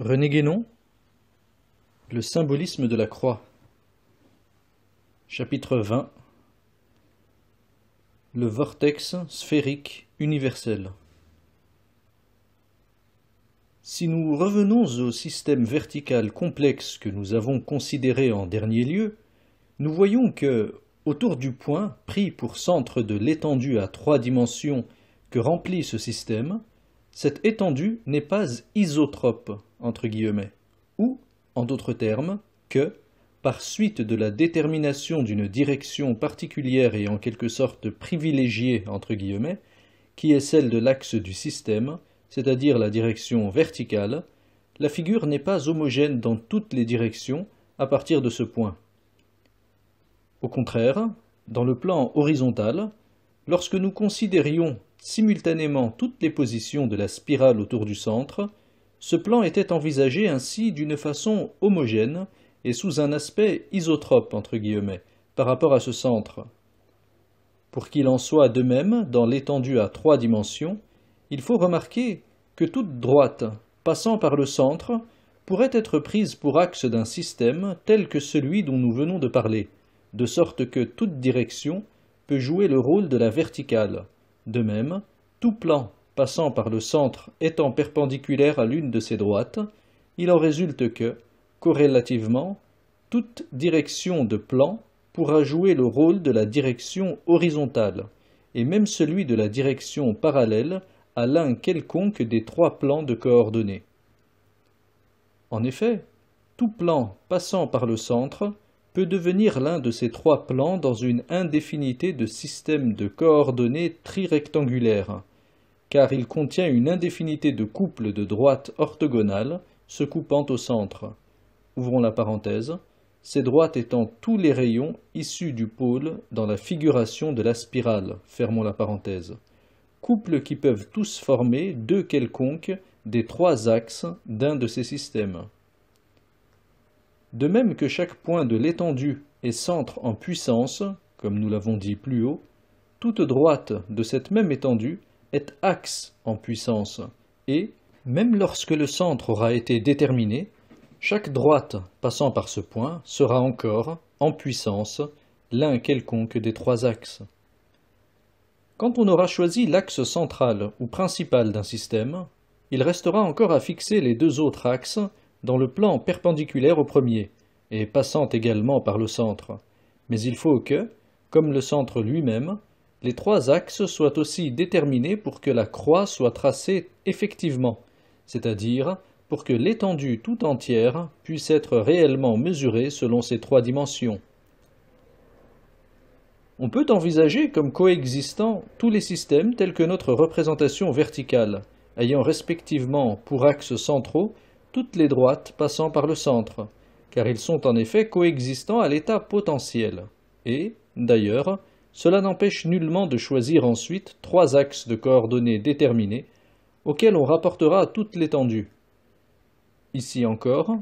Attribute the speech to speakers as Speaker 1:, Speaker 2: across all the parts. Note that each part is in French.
Speaker 1: René Guénon Le symbolisme de la croix Chapitre 20 Le vortex sphérique universel Si nous revenons au système vertical complexe que nous avons considéré en dernier lieu, nous voyons que, autour du point pris pour centre de l'étendue à trois dimensions que remplit ce système, cette étendue n'est pas isotrope, entre guillemets, ou, en d'autres termes, que, par suite de la détermination d'une direction particulière et en quelque sorte privilégiée, entre guillemets, qui est celle de l'axe du système, c'est-à-dire la direction verticale, la figure n'est pas homogène dans toutes les directions à partir de ce point. Au contraire, dans le plan horizontal, lorsque nous considérions simultanément toutes les positions de la spirale autour du centre, ce plan était envisagé ainsi d'une façon homogène et sous un aspect isotrope entre guillemets par rapport à ce centre. Pour qu'il en soit de même dans l'étendue à trois dimensions, il faut remarquer que toute droite passant par le centre pourrait être prise pour axe d'un système tel que celui dont nous venons de parler, de sorte que toute direction peut jouer le rôle de la verticale. De même, tout plan passant par le centre étant perpendiculaire à l'une de ses droites, il en résulte que, corrélativement, toute direction de plan pourra jouer le rôle de la direction horizontale, et même celui de la direction parallèle à l'un quelconque des trois plans de coordonnées. En effet, tout plan passant par le centre peut devenir l'un de ces trois plans dans une indéfinité de systèmes de coordonnées trirectangulaires, car il contient une indéfinité de couples de droites orthogonales se coupant au centre. Ouvrons la parenthèse, ces droites étant tous les rayons issus du pôle dans la figuration de la spirale, fermons la parenthèse. Couples qui peuvent tous former deux quelconques des trois axes d'un de ces systèmes. De même que chaque point de l'étendue est centre en puissance, comme nous l'avons dit plus haut, toute droite de cette même étendue est axe en puissance, et, même lorsque le centre aura été déterminé, chaque droite passant par ce point sera encore, en puissance, l'un quelconque des trois axes. Quand on aura choisi l'axe central ou principal d'un système, il restera encore à fixer les deux autres axes dans le plan perpendiculaire au premier, et passant également par le centre. Mais il faut que, comme le centre lui-même, les trois axes soient aussi déterminés pour que la croix soit tracée effectivement, c'est-à-dire pour que l'étendue tout entière puisse être réellement mesurée selon ces trois dimensions. On peut envisager comme coexistants tous les systèmes tels que notre représentation verticale, ayant respectivement pour axes centraux toutes les droites passant par le centre, car ils sont en effet coexistants à l'état potentiel. Et, d'ailleurs, cela n'empêche nullement de choisir ensuite trois axes de coordonnées déterminés, auxquels on rapportera toute l'étendue. Ici encore,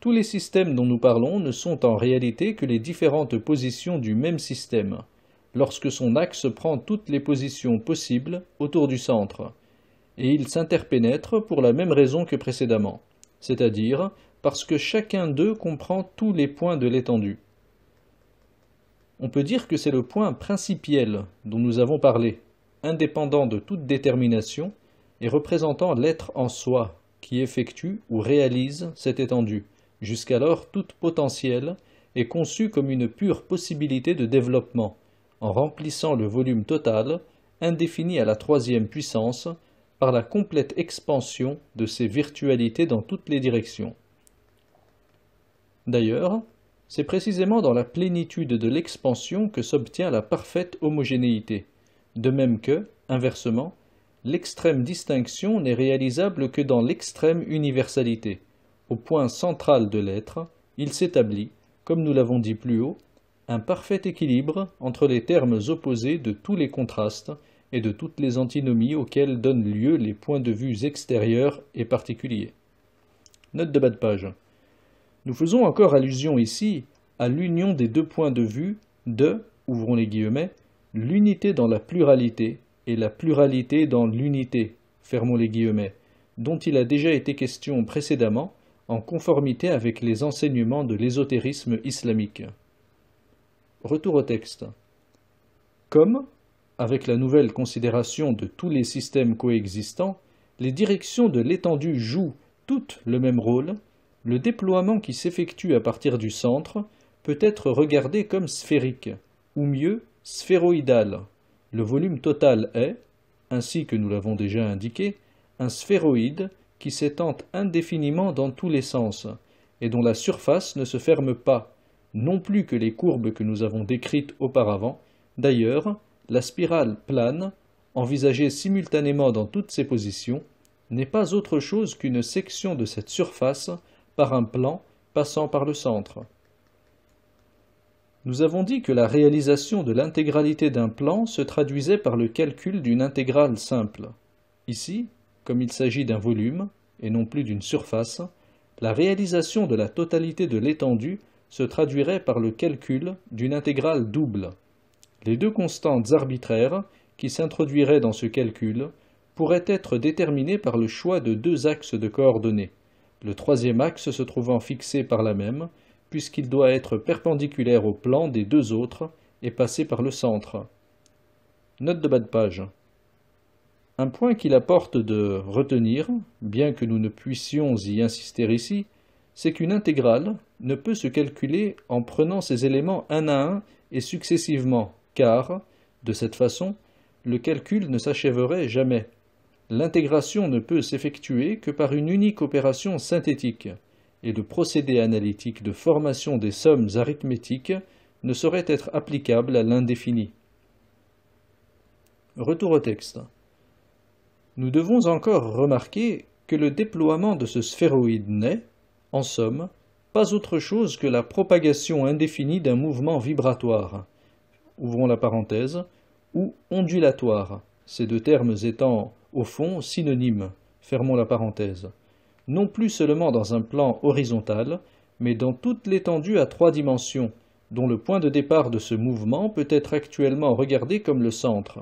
Speaker 1: tous les systèmes dont nous parlons ne sont en réalité que les différentes positions du même système, lorsque son axe prend toutes les positions possibles autour du centre, et ils s'interpénètrent pour la même raison que précédemment c'est-à-dire parce que chacun d'eux comprend tous les points de l'étendue. On peut dire que c'est le point principiel dont nous avons parlé, indépendant de toute détermination et représentant l'être en soi qui effectue ou réalise cette étendue, jusqu'alors toute potentielle et conçue comme une pure possibilité de développement, en remplissant le volume total, indéfini à la troisième puissance, par la complète expansion de ces virtualités dans toutes les directions. D'ailleurs, c'est précisément dans la plénitude de l'expansion que s'obtient la parfaite homogénéité, de même que, inversement, l'extrême distinction n'est réalisable que dans l'extrême universalité. Au point central de l'être, il s'établit, comme nous l'avons dit plus haut, un parfait équilibre entre les termes opposés de tous les contrastes et de toutes les antinomies auxquelles donnent lieu les points de vue extérieurs et particuliers. Note de bas de page. Nous faisons encore allusion ici à l'union des deux points de vue de, ouvrons les guillemets, l'unité dans la pluralité et la pluralité dans l'unité, fermons les guillemets, dont il a déjà été question précédemment, en conformité avec les enseignements de l'ésotérisme islamique. Retour au texte. Comme, avec la nouvelle considération de tous les systèmes coexistants, les directions de l'étendue jouent toutes le même rôle, le déploiement qui s'effectue à partir du centre peut être regardé comme sphérique, ou mieux sphéroïdal. Le volume total est, ainsi que nous l'avons déjà indiqué, un sphéroïde qui s'étend indéfiniment dans tous les sens, et dont la surface ne se ferme pas, non plus que les courbes que nous avons décrites auparavant. D'ailleurs, la spirale plane, envisagée simultanément dans toutes ses positions, n'est pas autre chose qu'une section de cette surface par un plan passant par le centre. Nous avons dit que la réalisation de l'intégralité d'un plan se traduisait par le calcul d'une intégrale simple. Ici, comme il s'agit d'un volume, et non plus d'une surface, la réalisation de la totalité de l'étendue se traduirait par le calcul d'une intégrale double. Les deux constantes arbitraires qui s'introduiraient dans ce calcul pourraient être déterminées par le choix de deux axes de coordonnées, le troisième axe se trouvant fixé par la même, puisqu'il doit être perpendiculaire au plan des deux autres et passer par le centre. Note de bas de page. Un point qu'il apporte de retenir, bien que nous ne puissions y insister ici, c'est qu'une intégrale ne peut se calculer en prenant ses éléments un à un et successivement, car, de cette façon, le calcul ne s'achèverait jamais. L'intégration ne peut s'effectuer que par une unique opération synthétique, et le procédé analytique de formation des sommes arithmétiques ne saurait être applicable à l'indéfini. Retour au texte. Nous devons encore remarquer que le déploiement de ce sphéroïde n'est, en somme, pas autre chose que la propagation indéfinie d'un mouvement vibratoire ouvrons la parenthèse, ou ondulatoire, ces deux termes étant, au fond, synonymes, fermons la parenthèse, non plus seulement dans un plan horizontal, mais dans toute l'étendue à trois dimensions, dont le point de départ de ce mouvement peut être actuellement regardé comme le centre.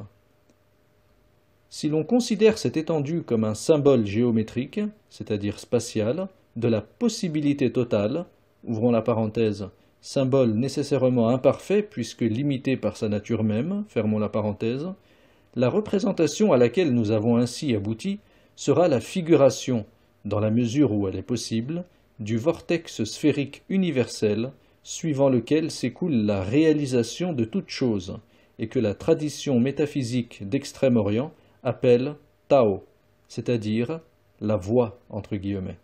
Speaker 1: Si l'on considère cette étendue comme un symbole géométrique, c'est-à-dire spatial, de la possibilité totale, ouvrons la parenthèse, symbole nécessairement imparfait puisque limité par sa nature même, fermons la parenthèse, la représentation à laquelle nous avons ainsi abouti sera la figuration, dans la mesure où elle est possible, du vortex sphérique universel suivant lequel s'écoule la réalisation de toute chose et que la tradition métaphysique d'Extrême-Orient appelle Tao, c'est-à-dire la voie entre guillemets.